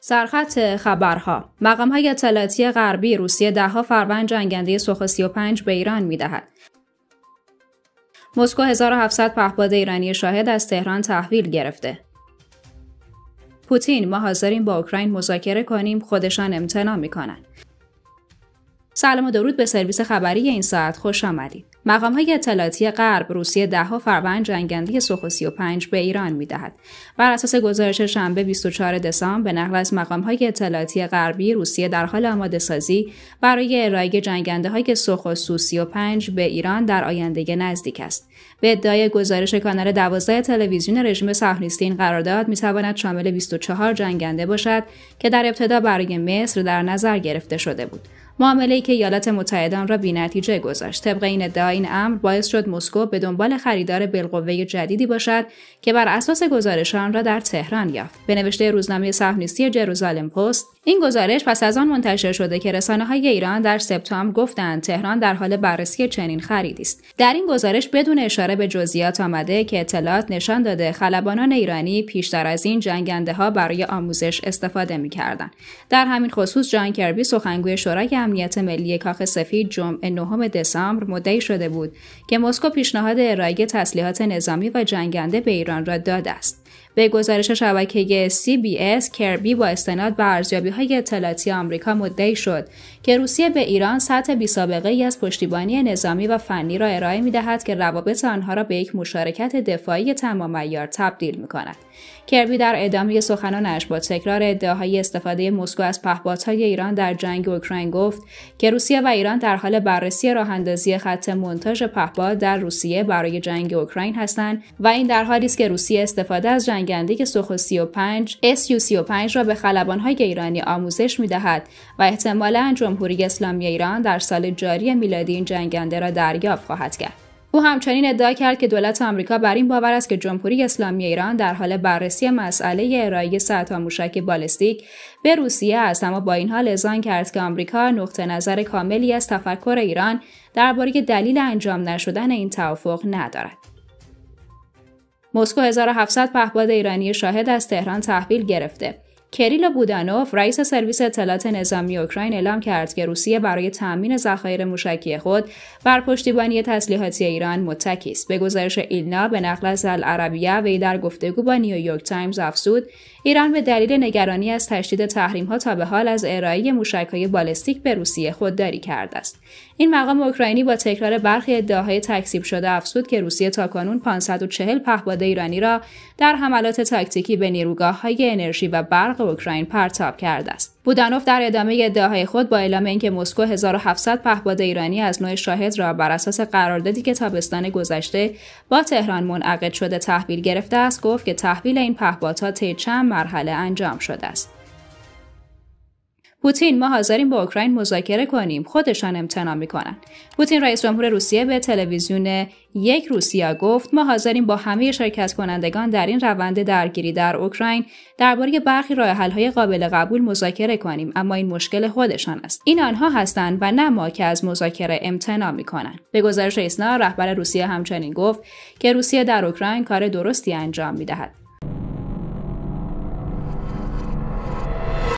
سرخط خبرها مقام های اطلاعاتی غربی روسیه دهها فروند جنگنده سوخ 35 به ایران میدهد مسکو 1700 پهپاد ایرانی شاهد از تهران تحویل گرفته پوتین ما حاضریم با اوکراین مذاکره کنیم خودشان می میکنند سلام و درود به سرویس خبری این ساعت خوش آمدید مقام های اطلاعاتی غرب روسیه دهها فروند جنگنده سوخ 35 به ایران میدهد بر اساس گزارش شنبه 24 دسامبر به نقل از مقام های اطلاعاتی غربی روسیه در حال آماده سازی برای ارائه جنگنده های سوخ 35 به ایران در آینده نزدیک است به ادعای گزارش کانال 12 تلویزیون رژیم صهیونیستی این قرارداد میتواند شامل 24 جنگنده باشد که در ابتدا برای مصر در نظر گرفته شده بود معامله‌ای که ایالات متحده را بینتیجه گذاشت طبق این ادعا این امر باعث شد مسکو به دنبال خریدار بالقوه جدیدی باشد که بر اساس گزارش آن را در تهران یافت به نوشته روزنامه صحنیستی جروزالم پست این گزارش پس از آن منتشر شده که رسانه های ایران در سپتامبر گفتند تهران در حال بررسی چنین خریدی است در این گزارش بدون اشاره به جزئیات آمده که اطلاعات نشان داده خلبانان ایرانی پیشتر از این جنگنده ها برای آموزش استفاده میکردند در همین خصوص جان کربی سخنگوی شورای امنیت ملی کاخ سفید جمعه 9 دسامبر مدعی شده بود که مسکو پیشنهاد ارائه تسلیحات نظامی و جنگنده به ایران را داده است به گزارش شبکه CBS کربی با استناد به ارزیابی های اطلاعاتی آمریکا مدعی شد که روسیه به ایران سطح بیسابقه ای از پشتیبانی نظامی و فنی را ارائه می دهد که روابط آنها را به یک مشارکت دفاعی تمام ایار تبدیل می کند. کربی در ادامه سخنانش با تکرار ادعاهای استفاده مسکو از پهپادهای ایران در جنگ اوکراین گفت که روسیه و ایران در حال بررسی راه اندازی خط مونتاژ پهپاد در روسیه برای جنگ اوکراین هستند و این در حالی است که روسیه استفاده از جنگ جنگنده سوخو 35 SU-35 را به خلبانهای ایرانی آموزش می دهد و احتمالا جمهوری اسلامی ایران در سال جاری میلادی این جنگنده را دریافت خواهد کرد. او همچنین ادعا کرد که دولت آمریکا بر این باور است که جمهوری اسلامی ایران در حال بررسی مسئله ارائه سطح موشک بالستیک به روسیه است اما با این حال اذعان کرد که آمریکا نقطه نظر کاملی از تفکر ایران درباره دلیل انجام نشدن این توافق ندارد مسکو 1700 پهپاد ایرانی شاهد از تهران تحویل گرفته کریل بودانوف رئیس سرویس اطلاعات نظامی اوکراین اعلام کرد که روسیه برای تامین ذخایر موشکی خود بر پشتیبانی تسلیحاتی ایران متکی است به گزارش ایلنا به نقل از العربیه وی در گفتگو با نیویورک تایمز افزود ایران به دلیل نگرانی از تشدید ها تا به حال از ارائه موشکهای بالستیک به روسیه خودداری کرده است این مقام اوکراینی با تکرار برخی ادعاهای تکذیب شده افزود که روسیه تاکنون 540 پهپاد ایرانی را در حملات تاکتیکی به های انرژی و برق اوکراین پرتاب کرده است. بودانوف در ادامه ادعاهای خود با اعلام اینکه مسکو 1700 پهپاد ایرانی از نوع شاهد را بر اساس قراردادی که تابستان گذشته با تهران منعقد شده تحویل گرفته است گفت که تحویل این پهپادها طی چند مرحله انجام شده است پوتین ما حاضریم با اوکراین مذاکره کنیم خودشان امتنا میکنند پوتین رئیس جمهور روسیه به تلویزیون یک روسیا گفت ما حاضریم با همه شرکت کنندگان در این روند درگیری در اوکراین درباره برخی راه های قابل قبول مذاکره کنیم اما این مشکل خودشان است این آنها هستند و نه ما که از مذاکره امتنا میکنند به گزارش ایسنا رهبر روسیه همچنین گفت که روسیه در اوکراین کار درستی انجام میدهد